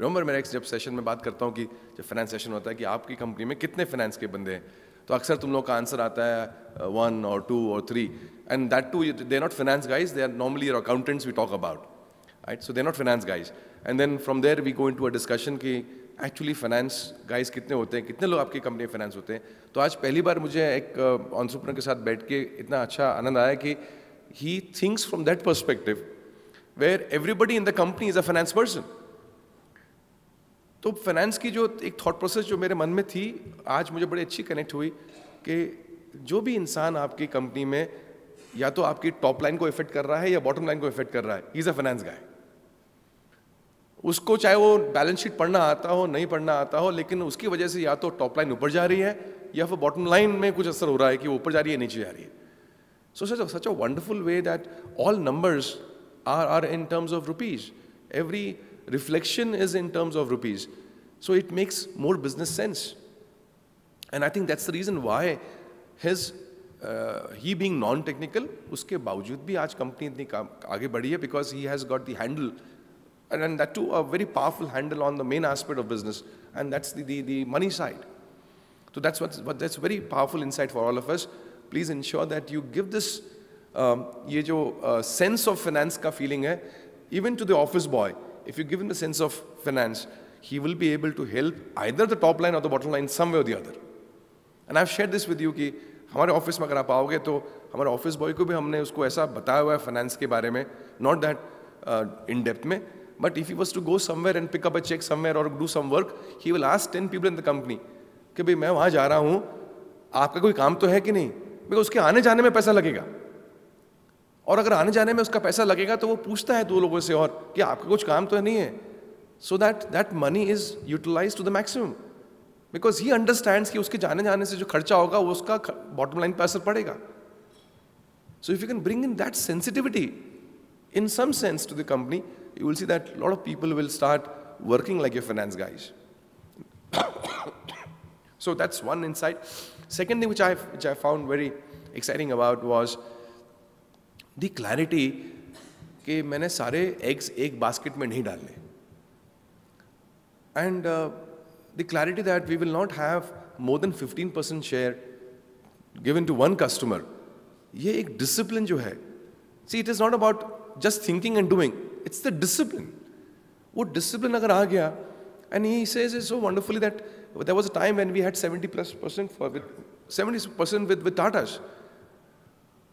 रोमर मैं जब सेशन में बात करता हूँ कि जब फाइनेंस सेशन होता है कि आपकी कंपनी में कितने फाइनेंस के बंदे हैं तो अक्सर तुम लोग का आंसर आता है वन और टू और three and that to the not finance guys they are normally your accountants we talk about right so the not finance guys and then from there we go into a discussion कि actually finance guys कितने होते हैं कितने लोग आपकी company में finance होते हैं तो आज पहली बार मुझे एक ऑन्सुप्रनर uh, के साथ बैठ के इतना अच्छा आनंद आया कि he thinks from that perspective where everybody in the company is a finance person तो फाइनेंस की जो एक थॉट प्रोसेस जो मेरे मन में थी आज मुझे बड़ी अच्छी कनेक्ट हुई कि जो भी इंसान आपकी कंपनी में या तो आपकी टॉप लाइन को इफेक्ट कर रहा है या बॉटम लाइन को इफेक्ट कर रहा है इज़ अ फाइनेंस गाय उसको चाहे वो बैलेंस शीट पढ़ना आता हो नहीं पढ़ना आता हो लेकिन उसकी वजह से या तो टॉप लाइन ऊपर जा रही है या फिर बॉटम लाइन में कुछ असर हो रहा है कि वो ऊपर जा रही है नीचे जा रही है so such such a wonderful way that all numbers are are in terms of rupees every reflection is in terms of rupees. So it makes more business sense. And I think that's the reason why his uh, he being non-technical, uske बावजूद bhi aaj company itni आगे बढ़ी है because he has got the handle, and, and that too a very powerful handle on the main aspect of business, and that's the, the, the money side. So that's what's, what that's very powerful insight for all of us. Please ensure that you give this um, ye jo, uh, sense of finance ka feeling hai, even to the office boy. if you give him the sense of finance, he will be able to help either the top line or the bottom line some way or the other. And I've shared this with you कि हमारे office में अगर आप आओगे तो हमारे office boy को भी हमने उसको ऐसा बताया हुआ है फाइनेंस के बारे में नॉट दैट इन डेप्थ में but if you was to go somewhere and pick up a cheque somewhere और do some work he will ask ten people in the company कि भाई मैं वहाँ जा रहा हूँ आपका कोई काम तो है कि नहीं बिकॉज उसके आने जाने में पैसा लगेगा और अगर आने जाने में उसका पैसा लगेगा तो वो पूछता है दो लोगों से और कि आपका कुछ काम तो नहीं है so that that money is utilize to the maximum because he understand कि उसके जाने जाने से जो खर्चा होगा वो उसका बॉटम लाइन पर असर पड़ेगा so if you can bring in that sensitivity in some sense to the company you will see that lot of people will start working like your finance guys that's one in side second thing which I which I found very exciting about was the clarity कि मैंने सारे eggs एक basket में नहीं डालने and the clarity that we will not have more than fifteen percent share given to one customer ये एक discipline जो है see it is not about just thinking and doing it's the discipline वो discipline अगर आ गया and he says is so wonderfully that there was a time and we had seventy plus percent for with seventy percent with with Tatas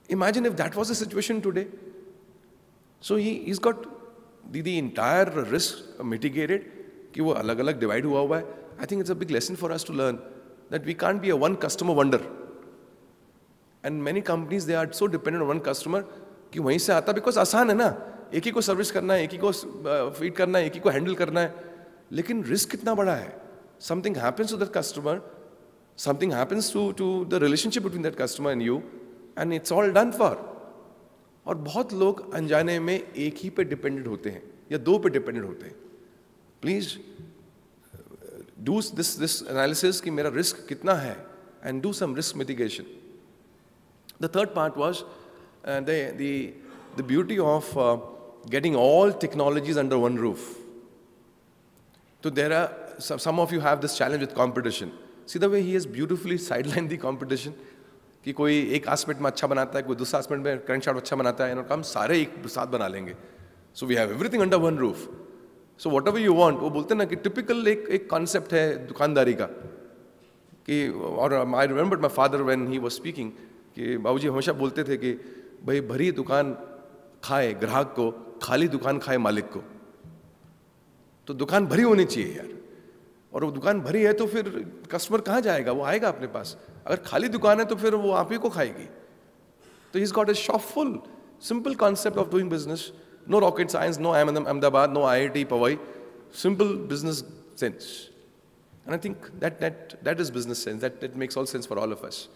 Imagine if that was the situation today. So he, he's got the, the entire risk mitigated कि वो अलग अलग divide हुआ हुआ है I think it's a big lesson for us to learn that we can't be a one customer wonder and many companies they are so dependent one customer कि वहीं से आता बिकॉज आसान है ना एक ही को सर्विस करना है एक ही को फीड करना है एक ही को हैंडल करना है लेकिन रिस्क कितना बड़ा है something happens to that customer something happens to to the relationship between that customer and you and it's all done for और बहुत लोग अनजाने में एक ही पे डिपेंडेंट होते हैं या दो पे डिपेंडेंट होते हैं please do this this analysis कि मेरा रिस्क कितना है and do some risk mitigation the third part was the beauty of getting all technologies under one roof. So there are some of you have this challenge with competition. See the way he has beautifully sidelined the competition. कि कोई एक aspect में अच्छा बनाता है कोई दूसरा aspect में करंट शॉट अच्छा बनाता है हम सारे एक साथ बना लेंगे so we have everything under one roof so whatever you want वो बोलते ना कि टिपिकल एक एक कॉन्सेप्ट है दुकानदारी का कि और I remember my father when he was speaking कि जी हमेशा बोलते थे कि भाई भरी दुकान खाए ग्राहक को खाली दुकान खाए मालिक को तो दुकान भरी होनी चाहिए यार और वो दुकान भरी है तो फिर कस्टमर कहाँ जाएगा वो आएगा अपने पास अगर खाली दुकान है तो फिर वो आप ही को खाएगी तो is got a shop full simple concept of doing business no rocket science no M Ahmedabad no I I T Powai simple business sense and I think that that that is business sense that that makes all sense for all of us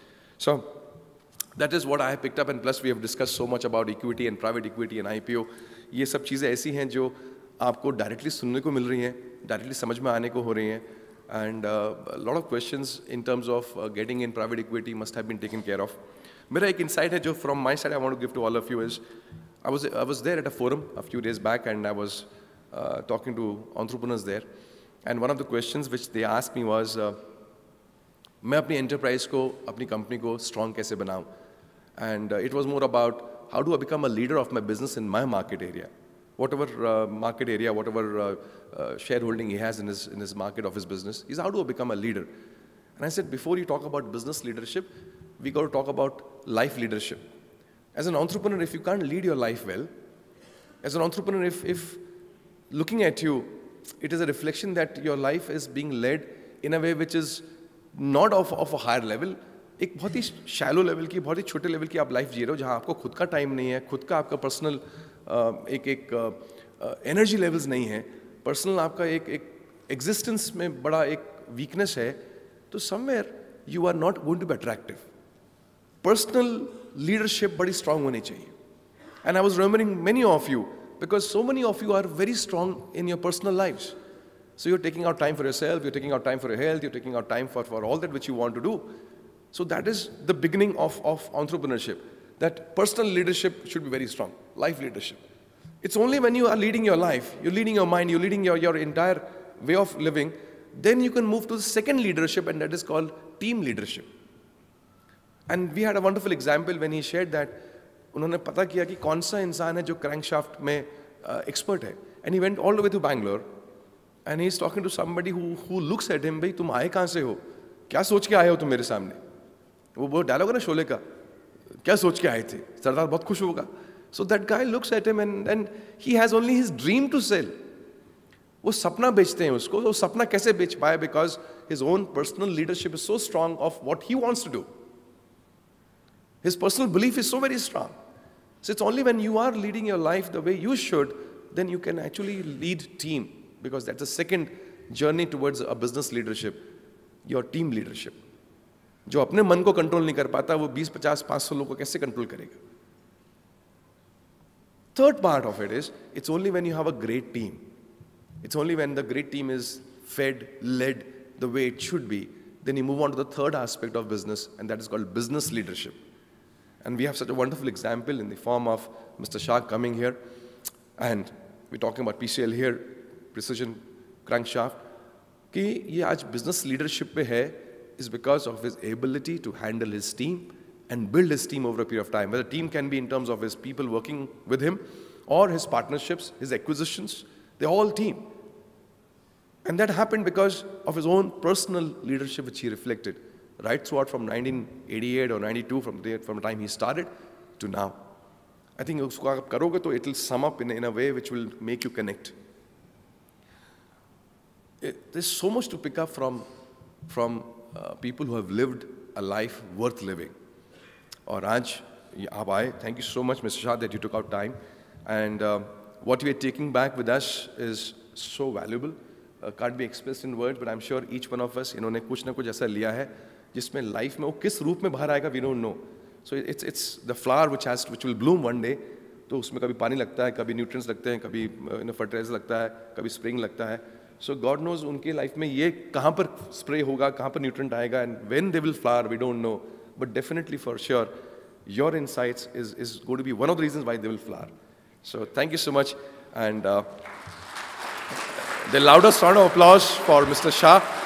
so that is what I have pick up and plus we have discuss so much about equity and private equity and I P O ये सब चीज़ें ऐसी हैं जो आपको directly सुनने को मिल रही हैं directly samajh mein aane ho rahi And uh, a lot of questions in terms of uh, getting in private equity must have been taken care of. मेरा एक insight है from my side I want to give to all of you is I was there at a forum a few days back and I was uh, talking to entrepreneurs there, and one of the questions which they asked me was, uh, मैं अपनी enterprise को अपनी company को strong कैसे बनाऊं? And it was more about how do I become a leader of my business in my market area? whatever uh, market area, whatever uh, uh, shareholding he has in his, in his market of his business, is how to become a leader. And I said, before you talk about business leadership, we got to talk about life leadership. As an entrepreneur, if you can't lead your life well, as an entrepreneur, if, if looking at you, it is a reflection that your life is being led in a way which is not of, of a higher level, एक बहुत ही shallow level की बहुत ही छोटे level की आप life जी रहे हो जहाँ आपको खुद का टाइम नहीं है खुद का आपका पर्सनल एक एक एनर्जी लेवल्स नहीं है पर्सनल आपका एक एक एग्जिस्टेंस में बड़ा एक वीकनेस है तो somewhere you are not going to be attractive personal leadership बड़ी स्ट्रांग होनी चाहिए and I was reminding many of you because so many of you are very strong in your personal life so you are taking out time for yourself you taking out time for health you taking out time for for all that which you want to do so that is the beginning of of entrepreneurship that personal leadership should be very strong, life leadership. It's only when you are leading your life, you're leading your mind, you're leading your, your entire way of living, then you can move to the second leadership, and that is called team leadership. And we had a wonderful example when he shared that उन्होंने पता किया कि कौन सा इंसान है जो crankshaft में एक्सपर्ट uh, है and he went all the way to Bangalore and he is talking to somebody who looks at him भाई तुम आए कहाँ से हो क्या सोच के आए हो तुम मेरे सामने वो वो डायलॉग है ना शोले का क्या सोच के आए थे सरदार बहुत खुश होगा so that guy looks at him and and he has only his dream to sell वो सपना बेचते हैं उसको तो वो सपना कैसे बेच पाए because his own personal leadership is so strong of what he wants to do his personal belief is so very strong so it's only when you are leading your life the way you should then you can actually lead team because that's a second journey towards a business leadership your team leadership जो अपने मन को control नहीं कर पाता वो 20, 50, सौ लोगों को कैसे कंट्रोल करेगा third part of it is it's only when you have a great team it's only when the great team is fed led the way it should be then you move on to the third aspect of business and that is called business leadership and we have such a wonderful example in the form of mister Shah coming here and we talking about P C L here precision क्रांक शाह कि ये आज business leadership पे है is because of his ability to handle his team and build his team over a period of time. Whether team can be in terms of his people working with him or his partnerships, his acquisitions, they're all team. And that happened because of his own personal leadership, which he reflected right throughout from 1988 or 92, from the, from the time he started to now. I think it will sum up in, in a way which will make you connect. It, eh, there's so much to pick up from, from uh, people who have lived a life worth living. और आज आप आए thank you so much mister Shah that you took out time and what we are taking back with us is so valuable. Uh, can't be expressed in words, but I'm sure each one of us इन्होंने कुछ ना कुछ ऐसा लिया है जिसमें life में वो किस रूप में बाहर आएगा we don't know so it's it's the flower which has which will bloom one day तो उसमें कभी पानी लगता है कभी न्यूट्रिएंट्स लगते हैं कभी फर्टिलाइजर लगता है कभी स्प्रिंग लगता है सो गॉड नोज उनके लाइफ में ये कहाँ पर स्प्रे होगा कहाँ पर न्यूट्रंट आएगा and when they will flower we don't know but definitely for sure your insight is is go to be one of the reason why they will flower so thank you so much and the loudest sound of applause for mister Shah